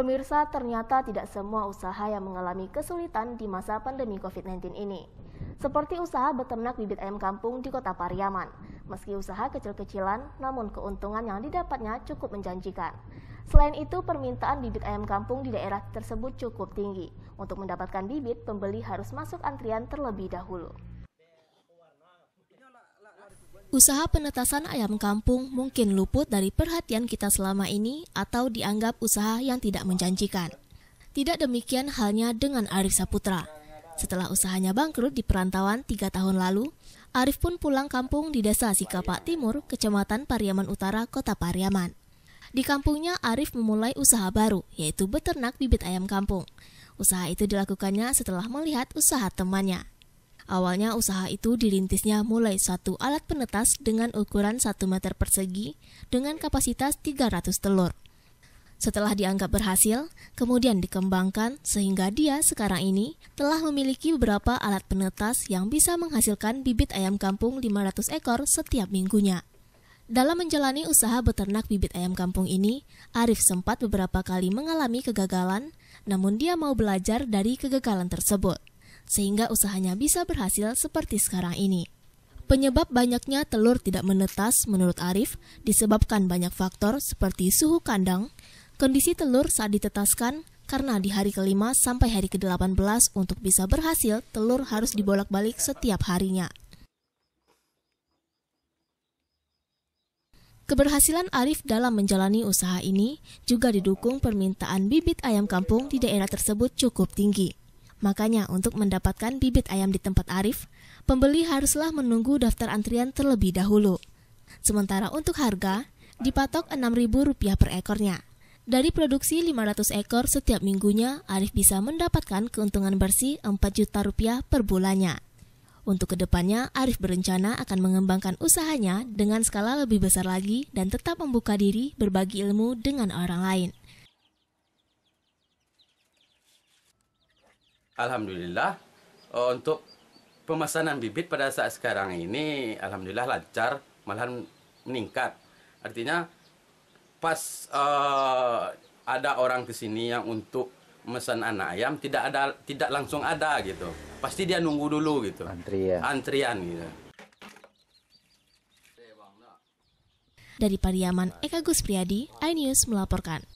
Pemirsa, ternyata tidak semua usaha yang mengalami kesulitan di masa pandemi COVID-19 ini. Seperti usaha beternak bibit ayam kampung di kota Pariaman. Meski usaha kecil-kecilan, namun keuntungan yang didapatnya cukup menjanjikan. Selain itu, permintaan bibit ayam kampung di daerah tersebut cukup tinggi. Untuk mendapatkan bibit, pembeli harus masuk antrian terlebih dahulu. Usaha penetasan ayam kampung mungkin luput dari perhatian kita selama ini atau dianggap usaha yang tidak menjanjikan. Tidak demikian halnya dengan Arif Saputra. Setelah usahanya bangkrut di perantauan tiga tahun lalu, Arif pun pulang kampung di desa Sikapak Timur, kecamatan Pariaman Utara, kota Pariaman. Di kampungnya, Arif memulai usaha baru, yaitu beternak bibit ayam kampung. Usaha itu dilakukannya setelah melihat usaha temannya. Awalnya usaha itu dirintisnya mulai satu alat penetas dengan ukuran 1 meter persegi dengan kapasitas 300 telur. Setelah dianggap berhasil, kemudian dikembangkan sehingga dia sekarang ini telah memiliki beberapa alat penetas yang bisa menghasilkan bibit ayam kampung 500 ekor setiap minggunya. Dalam menjalani usaha beternak bibit ayam kampung ini, Arif sempat beberapa kali mengalami kegagalan, namun dia mau belajar dari kegagalan tersebut sehingga usahanya bisa berhasil seperti sekarang ini. Penyebab banyaknya telur tidak menetas menurut Arif disebabkan banyak faktor seperti suhu kandang, kondisi telur saat ditetaskan karena di hari kelima sampai hari ke-18 untuk bisa berhasil telur harus dibolak-balik setiap harinya. Keberhasilan Arif dalam menjalani usaha ini juga didukung permintaan bibit ayam kampung di daerah tersebut cukup tinggi. Makanya, untuk mendapatkan bibit ayam di tempat Arif, pembeli haruslah menunggu daftar antrian terlebih dahulu. Sementara untuk harga, dipatok Rp6.000 per ekornya. Dari produksi 500 ekor setiap minggunya, Arif bisa mendapatkan keuntungan bersih 4 juta rupiah per bulannya. Untuk kedepannya, Arif berencana akan mengembangkan usahanya dengan skala lebih besar lagi dan tetap membuka diri berbagi ilmu dengan orang lain. alhamdulillah eh, untuk pemesanan bibit pada saat sekarang ini alhamdulillah lancar malahan meningkat artinya pas uh, ada orang kesini yang untuk mesan anak ayam tidak ada tidak langsung ada gitu pasti dia nunggu dulu gitu antrian antrian gitu dari Pariaman Eka Gus Priadi, iNews melaporkan.